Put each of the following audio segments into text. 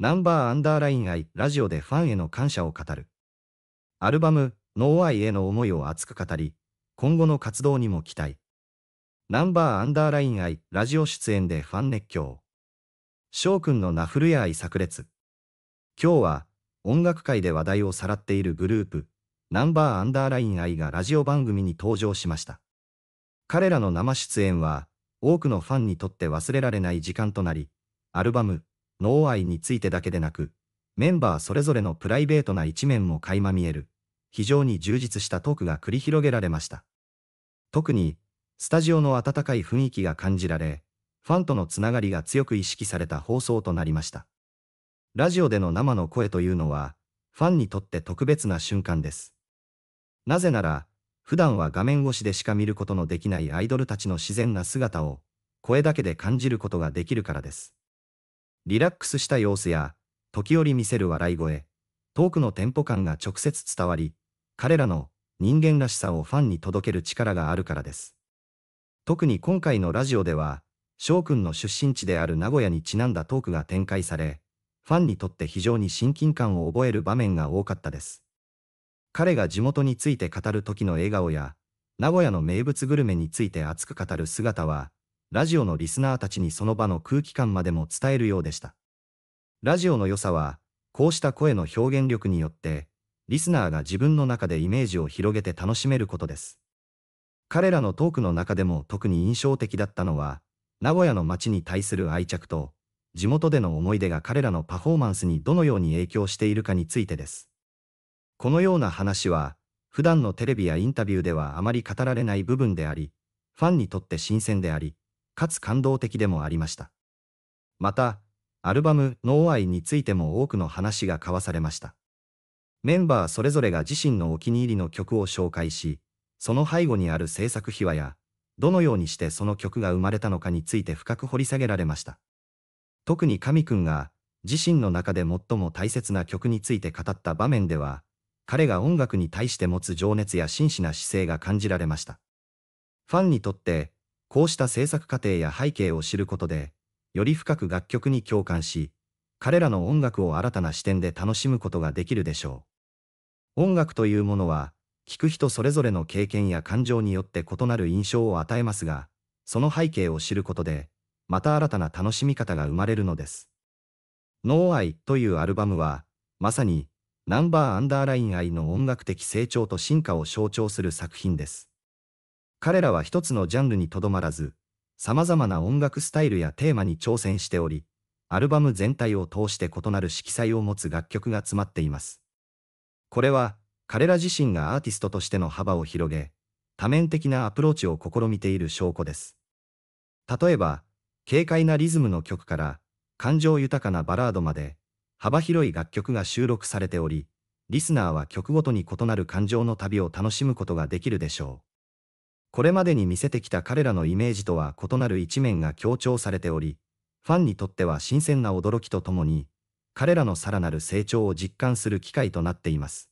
ナンバーアンダーライン愛ラジオでファンへの感謝を語る。アルバム、ノーアイへの思いを熱く語り、今後の活動にも期待。ナンバーアンダーライン愛ラジオ出演でファン熱狂。翔くんの名古屋愛炸裂。今日は、音楽界で話題をさらっているグループ、ナンバーアンダーライン愛がラジオ番組に登場しました。彼らの生出演は、多くのファンにとって忘れられない時間となり、アルバム、脳愛についてだけでなく、メンバーそれぞれのプライベートな一面も垣間見える、非常に充実したトークが繰り広げられました。特に、スタジオの温かい雰囲気が感じられ、ファンとのつながりが強く意識された放送となりました。ラジオでの生の声というのは、ファンにとって特別な瞬間です。なぜなら、普段は画面越しでしか見ることのできないアイドルたちの自然な姿を、声だけで感じることができるからです。リラックスした様子や、時折見せる笑い声、トークのテンポ感が直接伝わり、彼らの人間らしさをファンに届ける力があるからです。特に今回のラジオでは、翔くんの出身地である名古屋にちなんだトークが展開され、ファンにとって非常に親近感を覚える場面が多かったです。彼が地元について語る時の笑顔や、名古屋の名物グルメについて熱く語る姿は、ラジオのリスナーたちにその場の空気感までも伝えるようでした。ラジオの良さは、こうした声の表現力によって、リスナーが自分の中でイメージを広げて楽しめることです。彼らのトークの中でも特に印象的だったのは、名古屋の街に対する愛着と、地元での思い出が彼らのパフォーマンスにどのように影響しているかについてです。このような話は、普段のテレビやインタビューではあまり語られない部分であり、ファンにとって新鮮であり、かつ感動的でもありました。また、アルバム、ノーアイについても多くの話が交わされました。メンバーそれぞれが自身のお気に入りの曲を紹介し、その背後にある制作秘話や、どのようにしてその曲が生まれたのかについて深く掘り下げられました。特に神くんが、自身の中で最も大切な曲について語った場面では、彼が音楽に対して持つ情熱や真摯な姿勢が感じられました。ファンにとって、こうした制作過程や背景を知ることで、より深く楽曲に共感し、彼らの音楽を新たな視点で楽しむことができるでしょう。音楽というものは、聴く人それぞれの経験や感情によって異なる印象を与えますが、その背景を知ることで、また新たな楽しみ方が生まれるのです。ノーアイというアルバムは、まさに、ナンバーアンダーライン愛の音楽的成長と進化を象徴する作品です。彼らは一つのジャンルにとどまらず、様々な音楽スタイルやテーマに挑戦しており、アルバム全体を通して異なる色彩を持つ楽曲が詰まっています。これは、彼ら自身がアーティストとしての幅を広げ、多面的なアプローチを試みている証拠です。例えば、軽快なリズムの曲から、感情豊かなバラードまで、幅広い楽曲が収録されており、リスナーは曲ごとに異なる感情の旅を楽しむことができるでしょう。これまでに見せてきた彼らのイメージとは異なる一面が強調されており、ファンにとっては新鮮な驚きとともに、彼らのさらなる成長を実感する機会となっています。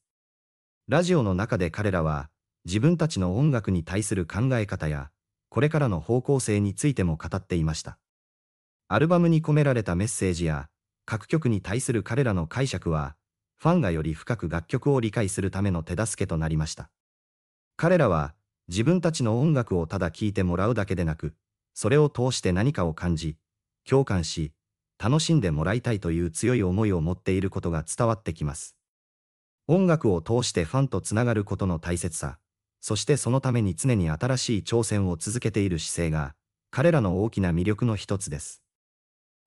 ラジオの中で彼らは、自分たちの音楽に対する考え方や、これからの方向性についても語っていました。アルバムに込められたメッセージや、各曲に対する彼らの解釈は、ファンがより深く楽曲を理解するための手助けとなりました。彼らは、自分たちの音楽をただ聴いてもらうだけでなく、それを通して何かを感じ、共感し、楽しんでもらいたいという強い思いを持っていることが伝わってきます。音楽を通してファンとつながることの大切さ、そしてそのために常に新しい挑戦を続けている姿勢が、彼らの大きな魅力の一つです。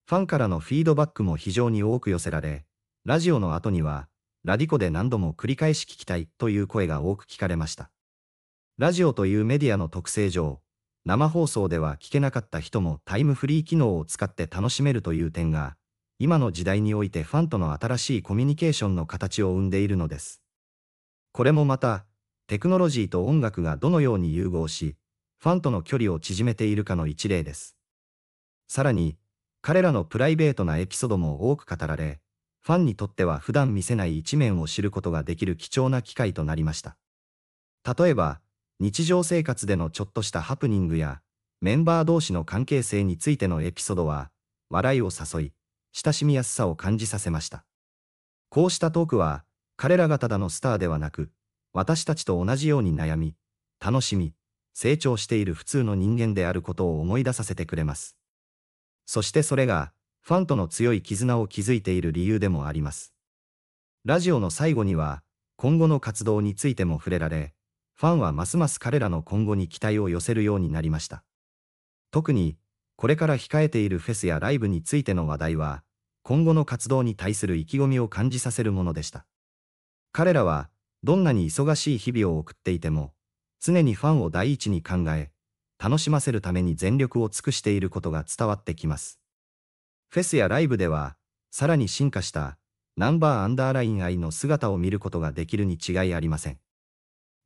ファンからのフィードバックも非常に多く寄せられ、ラジオの後には、ラディコで何度も繰り返し聞きたいという声が多く聞かれました。ラジオというメディアの特性上、生放送では聞けなかった人もタイムフリー機能を使って楽しめるという点が、今の時代においてファンとの新しいコミュニケーションの形を生んでいるのです。これもまた、テクノロジーと音楽がどのように融合し、ファンとの距離を縮めているかの一例です。さらに、彼らのプライベートなエピソードも多く語られ、ファンにとっては普段見せない一面を知ることができる貴重な機会となりました。例えば、日常生活でのちょっとしたハプニングや、メンバー同士の関係性についてのエピソードは、笑いを誘い、親しみやすさを感じさせました。こうしたトークは、彼らがただのスターではなく、私たちと同じように悩み、楽しみ、成長している普通の人間であることを思い出させてくれます。そしてそれが、ファンとの強い絆を築いている理由でもあります。ラジオの最後には、今後の活動についても触れられ、ファンはますます彼らの今後に期待を寄せるようになりました。特に、これから控えているフェスやライブについての話題は、今後の活動に対する意気込みを感じさせるものでした。彼らは、どんなに忙しい日々を送っていても、常にファンを第一に考え、楽しませるために全力を尽くしていることが伝わってきます。フェスやライブでは、さらに進化した、ナンバーアンダーライン愛の姿を見ることができるに違いありません。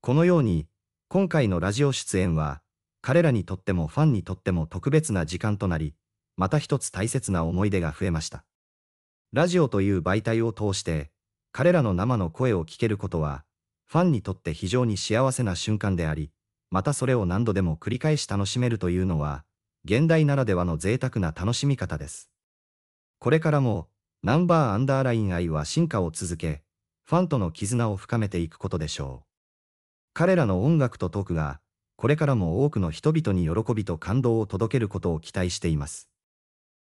このように、今回のラジオ出演は、彼らにとってもファンにとっても特別な時間となり、また一つ大切な思い出が増えました。ラジオという媒体を通して、彼らの生の声を聞けることは、ファンにとって非常に幸せな瞬間であり、またそれを何度でも繰り返し楽しめるというのは、現代ならではの贅沢な楽しみ方です。これからも、ナンバーアンダーライン愛は進化を続け、ファンとの絆を深めていくことでしょう。彼らの音楽とトークが、これからも多くの人々に喜びと感動を届けることを期待しています。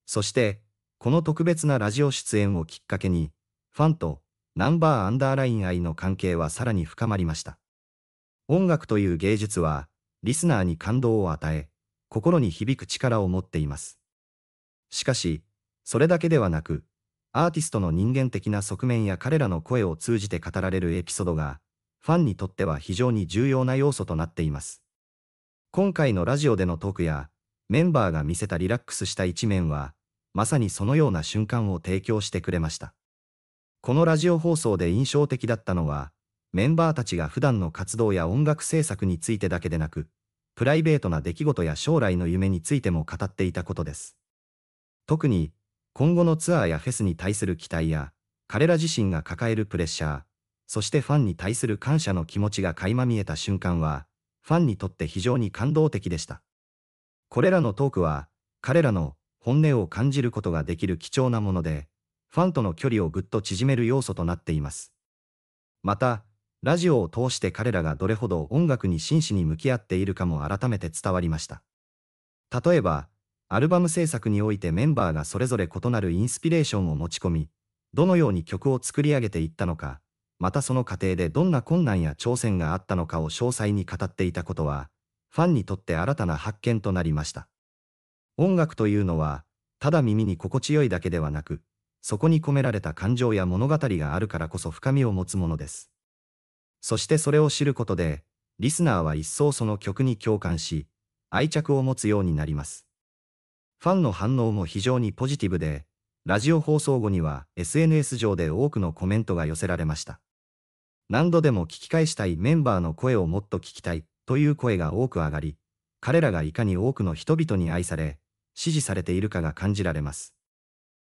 そして、この特別なラジオ出演をきっかけに、ファンとナンバーアンダーライン愛の関係はさらに深まりました。音楽という芸術は、リスナーに感動を与え、心に響く力を持っています。しかし、それだけではなく、アーティストの人間的な側面や彼らの声を通じて語られるエピソードが、ファンにとっては非常に重要な要素となっています。今回のラジオでのトークや、メンバーが見せたリラックスした一面は、まさにそのような瞬間を提供してくれました。このラジオ放送で印象的だったのは、メンバーたちが普段の活動や音楽制作についてだけでなく、プライベートな出来事や将来の夢についても語っていたことです。特に、今後のツアーやフェスに対する期待や、彼ら自身が抱えるプレッシャー、そしてファンに対する感謝の気持ちが垣間見えた瞬間は、ファンにとって非常に感動的でした。これらのトークは、彼らの本音を感じることができる貴重なもので、ファンとの距離をぐっと縮める要素となっています。また、ラジオを通して彼らがどれほど音楽に真摯に向き合っているかも改めて伝わりました。例えば、アルバム制作においてメンバーがそれぞれ異なるインスピレーションを持ち込み、どのように曲を作り上げていったのか、またその過程でどんな困難や挑戦があったのかを詳細に語っていたことは、ファンにとって新たな発見となりました。音楽というのは、ただ耳に心地よいだけではなく、そこに込められた感情や物語があるからこそ深みを持つものです。そしてそれを知ることで、リスナーは一層その曲に共感し、愛着を持つようになります。ファンの反応も非常にポジティブで、ラジオ放送後には SNS 上で多くのコメントが寄せられました。何度でも聞き返したいメンバーの声をもっと聞きたいという声が多く上がり、彼らがいかに多くの人々に愛され、支持されているかが感じられます。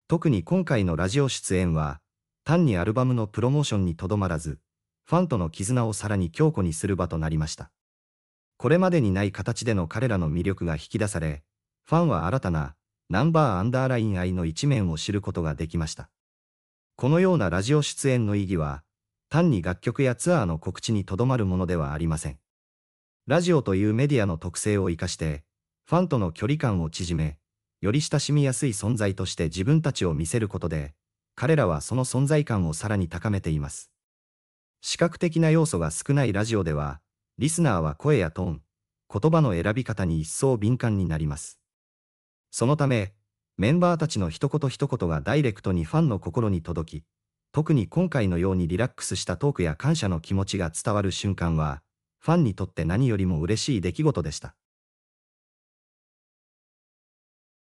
特に今回のラジオ出演は、単にアルバムのプロモーションにとどまらず、ファンとの絆をさらに強固にする場となりました。これまでにない形での彼らの魅力が引き出され、ファンは新たなナンバーアンダーライン愛の一面を知ることができました。このようなラジオ出演の意義は、単に楽曲やツアーの告知にとどまるものではありません。ラジオというメディアの特性を生かして、ファンとの距離感を縮め、より親しみやすい存在として自分たちを見せることで、彼らはその存在感をさらに高めています。視覚的な要素が少ないラジオでは、リスナーは声やトーン、言葉の選び方に一層敏感になります。そのため、メンバーたちの一言一言がダイレクトにファンの心に届き、特に今回のようにリラックスしたトークや感謝の気持ちが伝わる瞬間は、ファンにとって何よりも嬉しい出来事でした。